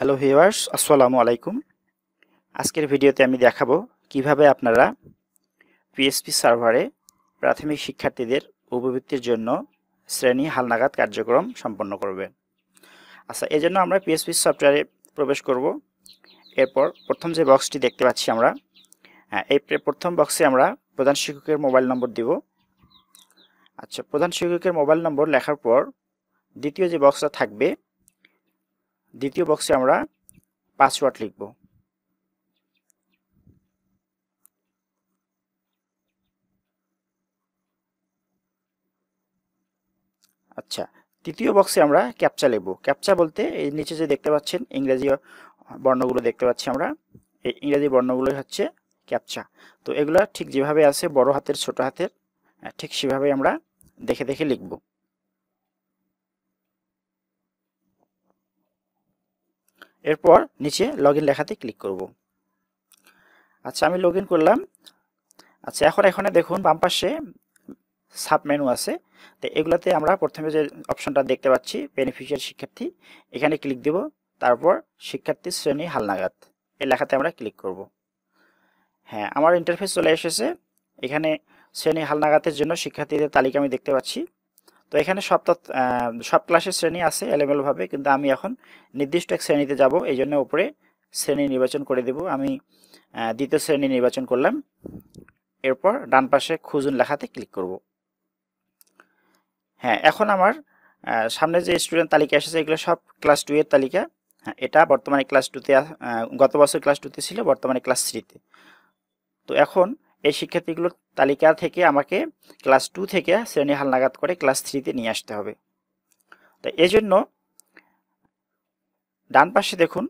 hello viewers আসসালামু আলাইকুম আজকের ভিডিওতে আমি দেখাবো কিভাবে আপনারা পিএসপি সার্ভারে প্রাথমিক শিক্ষার্থীদের উপবৃত্তির জন্য শ্রেণী হালনাগাদ কার্যক্রম সম্পন্ন করবেন আচ্ছা এজন্য আমরা পিএসপি সফটওয়্যারে প্রবেশ করব এরপর প্রথম যে বক্সটি দেখতে পাচ্ছি আমরা হ্যাঁ, এই প্রথম বক্সে আমরা প্রধান শিক্ষকের মোবাইল নম্বর দিব আচ্ছা প্রধান শিক্ষকের মোবাইল নম্বর লেখার পর দ্বিতীয় যে বক্সটা থাকবে দ্বিতীয় বক্সে আমরা পাসওয়ার্ড লিখব আচ্ছা তৃতীয় বক্সে আমরা ক্যাপচা লিখব ক্যাপচা বলতে এই নিচে যে দেখতে পাচ্ছেন ইংরেজি বর্ণগুলো দেখতে পাচ্ছি আমরা এই ইংরেজি বর্ণগুলোই হচ্ছে ক্যাপচা তো এগুলো ঠিক যেভাবে আছে বড় হাতের ছোট হাতের ঠিক সেভাবে আমরা দেখে দেখে লিখবো এরপর নিচে লগ লেখাতে ক্লিক করব আচ্ছা আমি লগ করলাম আচ্ছা এখন এখানে দেখুন বাম পাশে সাব মেনু আছে তো এগুলাতে আমরা প্রথমে যে অপশনটা দেখতে পাচ্ছি বেনিফিশিয়াল শিক্ষার্থী এখানে ক্লিক দেব তারপর শিক্ষার্থী শ্রেণী হালনাগাদ এই লেখাতে আমরা ক্লিক করব হ্যাঁ আমার ইন্টারফেস চলে এসেছে এখানে শ্রেণী হালনাগাদের জন্য শিক্ষার্থীদের তালিকা আমি দেখতে পাচ্ছি তো এখানে সপ্তাহ সব ক্লাসের শ্রেণী আছে এলোমেলোভাবে কিন্তু আমি এখন নির্দিষ্ট এক শ্রেণীতে যাব এই জন্য উপরে শ্রেণী নির্বাচন করে দেব আমি দ্বিতীয় শ্রেণী নির্বাচন করলাম এরপর ডান পাশে খুঁজুন লেখাতে ক্লিক করব হ্যাঁ এখন আমার সামনে যে স্টুডেন্ট তালিকা এসেছে এগুলো সব ক্লাস টু এর তালিকা হ্যাঁ এটা বর্তমানে ক্লাস টুতে গত বছর ক্লাস টুতে ছিল বর্তমানে ক্লাস থ্রিতে তো এখন এই শিক্ষার্থীগুলোর তালিকা থেকে আমাকে ক্লাস টু থেকে শ্রেণী নাগাদ করে ক্লাস থ্রিতে নিয়ে আসতে হবে তো জন্য ডান পাশে দেখুন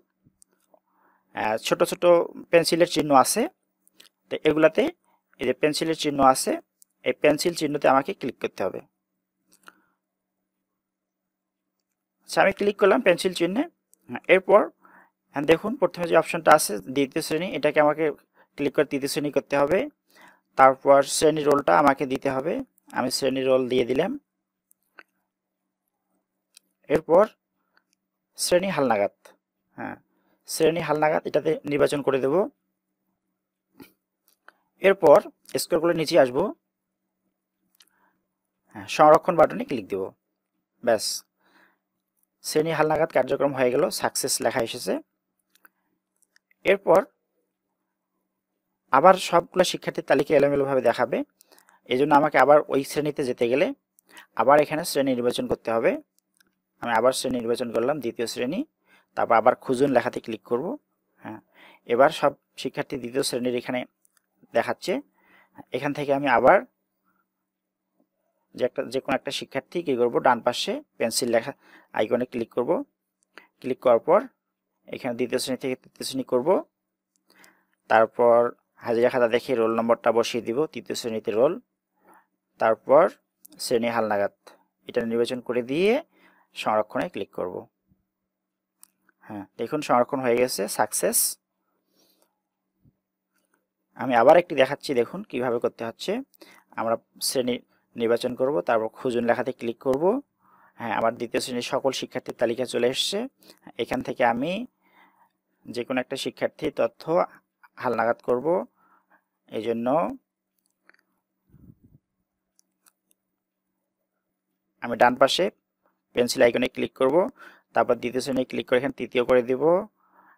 ছোট ছোট পেন্সিলের চিহ্ন আছে তো এগুলাতে এই যে পেন্সিলের চিহ্ন আছে এই পেন্সিল চিহ্নতে আমাকে ক্লিক করতে হবে আচ্ছা, আমি ক্লিক করলাম পেন্সিল চিহ্নে হ্যাঁ, এরপর হ্যাঁ, দেখুন প্রথমে যে অপশনটা আছে দ্বিতীয় শ্রেণী এটাকে আমাকে ক্লিক করে তৃতীয় শ্রেণী করতে হবে তারপর শ্রেণী রোলটা আমাকে দিতে হবে আমি শ্রেণী রোল দিয়ে দিলাম এরপর শ্রেণী হালনাগাদ হ্যাঁ শ্রেণী হালনাগাদ এটাতে নির্বাচন করে দেব এরপর স্কোয়ার করে নিচে আসবো হ্যাঁ সংরক্ষণ বাটনে ক্লিক দেব ব্যাস শ্রেণী হালনাগাদ কার্যক্রম হয়ে গেল সাকসেস লেখা এসেছে এরপর আবার সবগুলো শিক্ষার্থীর তালিকা এলোমেলোভাবে দেখাবে এই জন্য আমাকে আবার ওই শ্রেণীতে যেতে গেলে আবার এখানে শ্রেণী নির্বাচন করতে হবে আমি আবার শ্রেণী নির্বাচন করলাম দ্বিতীয় শ্রেণী তারপর আবার খুঁজুন লেখাতে ক্লিক করব হ্যাঁ এবার সব শিক্ষার্থী দ্বিতীয় শ্রেণীর এখানে দেখাচ্ছে এখান থেকে আমি আবার যে একটা যে কোনো একটা শিক্ষার্থী কী করবো ডান পাশে পেন্সিল লেখা আইকনে ক্লিক করব ক্লিক করার পর এখানে দ্বিতীয় শ্রেণী থেকে তৃতীয় শ্রেণী করব তারপর হাজিরা খাতা দেখে রোল নম্বরটা বসিয়ে দিব তৃতীয় শ্রেণীতে রোল তারপর শ্রেণী হালনাগাদ এটা নির্বাচন করে দিয়ে সংরক্ষণে ক্লিক করব হ্যাঁ দেখুন সংরক্ষণ হয়ে গেছে সাকসেস আমি আবার একটি দেখাচ্ছি দেখুন কিভাবে করতে হচ্ছে আমরা শ্রেণী নির্বাচন করব তারপর খুঁজুন লেখাতে ক্লিক করব হ্যাঁ আমার দ্বিতীয় শ্রেণীর সকল শিক্ষার্থীর তালিকা চলে এসছে এখান থেকে আমি যে কোনো একটা শিক্ষার্থীর তথ্য হালনাগাদ করব এই জন্য আমি ডান পাশে পেন্সিল আইকনে ক্লিক করব তারপর দ্বিতীয় শ্রেণী ক্লিক করে এখানে তৃতীয় করে দিব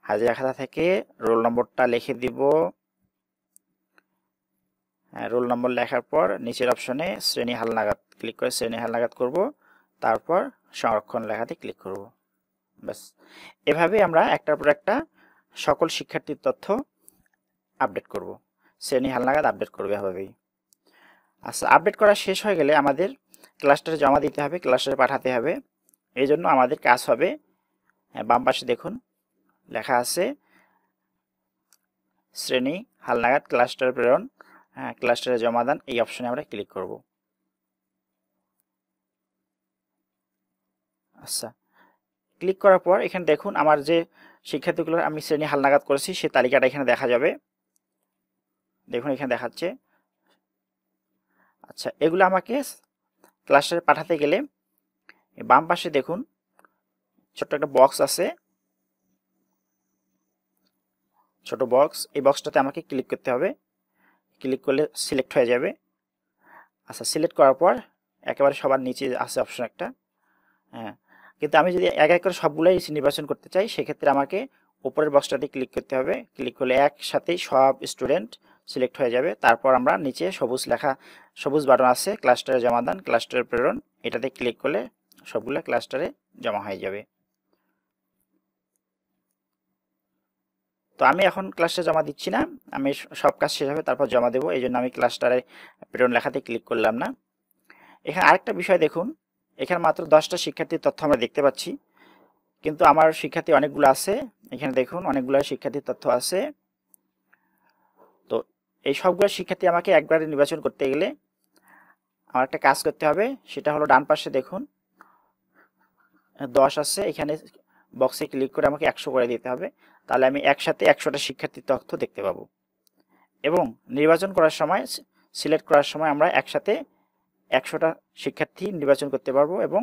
হাজিরা খাতা থেকে রোল নম্বরটা লিখে দিব রোল হ্যাঁ, নম্বর লেখার পর নিচের অপশনে শ্রেণী হালনাগাদ ক্লিক করে শ্রেণী হালনাগাত করব তারপর সংরক্ষণ লেখাতে ক্লিক করব ব্যাস এভাবে আমরা একটার পর একটা সকল শিক্ষার্থীর তথ্য আপডেট করব শ্রেণী হালনাগাদ আপডেট করবে এভাবেই আচ্ছা আপডেট করা শেষ হয়ে গেলে আমাদের ক্লাস্টারে জমা দিতে হবে ক্লাস্টারে পাঠাতে হবে এই জন্য আমাদের কাজ হবে হ্যাঁ, বাম পাশে দেখুন লেখা আছে শ্রেণী হালনাগাদ ক্লাস্টার প্রেরণ ক্লাস্টারে হ্যাঁ, জমা দেন এই অপশনে আমরা ক্লিক করব আচ্ছা ক্লিক করার পর এখানে দেখুন আমার যে শিক্ষার্থীগুলোর আমি শ্রেণী হালনাগাদ করেছি সে তালিকাটা এখানে দেখা যাবে দেখুন এখানে দেখাচ্ছে আচ্ছা এগুলো আমাকে ক্লাসে পাঠাতে গেলে বাম পাশে দেখুন ছোট্ট একটা বক্স আছে ছোট বক্স এই বক্সটাতে আমাকে ক্লিক করতে হবে ক্লিক করলে সিলেক্ট হয়ে যাবে আচ্ছা সিলেক্ট করার পর একেবারে সবার নিচে আছে অপশন একটা হ্যাঁ কিন্তু আমি যদি এক এক করে সবগুলোই নির্বাচন করতে চাই সেক্ষেত্রে আমাকে উপরের বক্সটাতে ক্লিক করতে হবে ক্লিক করলে একসাথেই সব স্টুডেন্ট সিলেক্ট হয়ে যাবে তারপর আমরা নিচে সবুজ লেখা সবুজ বাটন আছে ক্লাস্টারে জমা দান ক্লাস্টার প্রেরণ এটাতে ক্লিক করলে সবগুলো ক্লাস্টারে জমা হয়ে যাবে তো আমি এখন ক্লাসটা জমা দিচ্ছি না আমি সব কাজ শেষ হবে তারপর জমা দেবো এই জন্য আমি ক্লাসটারে প্রেরণ লেখাতে ক্লিক করলাম না এখানে আরেকটা বিষয় দেখুন এখানে মাত্র দশটা শিক্ষার্থীর তথ্য আমরা দেখতে পাচ্ছি কিন্তু আমার শিক্ষার্থী অনেকগুলো আছে এখানে দেখুন অনেকগুলো শিক্ষার্থীর তথ্য আছে এই সবগুলো শিক্ষার্থী আমাকে একবারে নির্বাচন করতে গেলে আমার একটা কাজ করতে হবে সেটা হলো ডান পাশে দেখুন দশ আছে এখানে বক্সে ক্লিক করে আমাকে একশো করে দিতে হবে তাহলে আমি একসাথে একশোটা শিক্ষার্থীর তথ্য দেখতে পাবো এবং নির্বাচন করার সময় সিলেক্ট করার সময় আমরা একসাথে একশোটা শিক্ষার্থী নির্বাচন করতে পারবো এবং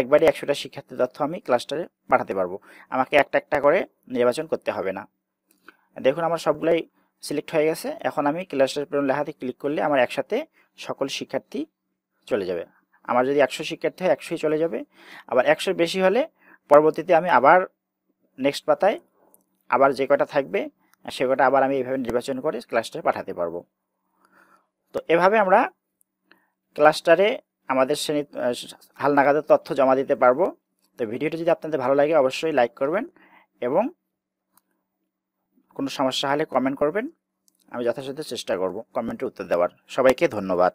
একবারে একশোটা শিক্ষার্থীর তথ্য আমি ক্লাস্টারে পাঠাতে পারবো আমাকে একটা একটা করে নির্বাচন করতে হবে না দেখুন আমার সবগুলাই সিলেক্ট হয়ে গেছে এখন আমি ক্লাসের প্রেরণ লেখাতে ক্লিক করলে আমার একসাথে সকল শিক্ষার্থী চলে যাবে আমার যদি একশো শিক্ষার্থী হয় একশোই চলে যাবে আবার একশোর বেশি হলে পরবর্তীতে আমি আবার নেক্সট পাতায় আবার যে কটা থাকবে সে কটা আবার আমি এইভাবে নির্বাচন করে ক্লাস্টারে পাঠাতে পারবো তো এভাবে আমরা ক্লাস্টারে আমাদের শ্রেণী হালনাগাদের তথ্য জমা দিতে পারবো তো ভিডিওটি যদি আপনাদের ভালো লাগে অবশ্যই লাইক করবেন এবং কোনো সমস্যা হলে কমেন্ট করবেন আমি যথাসাধ্য চেষ্টা করব কমেন্টের উত্তর দেওয়ার সবাইকে ধন্যবাদ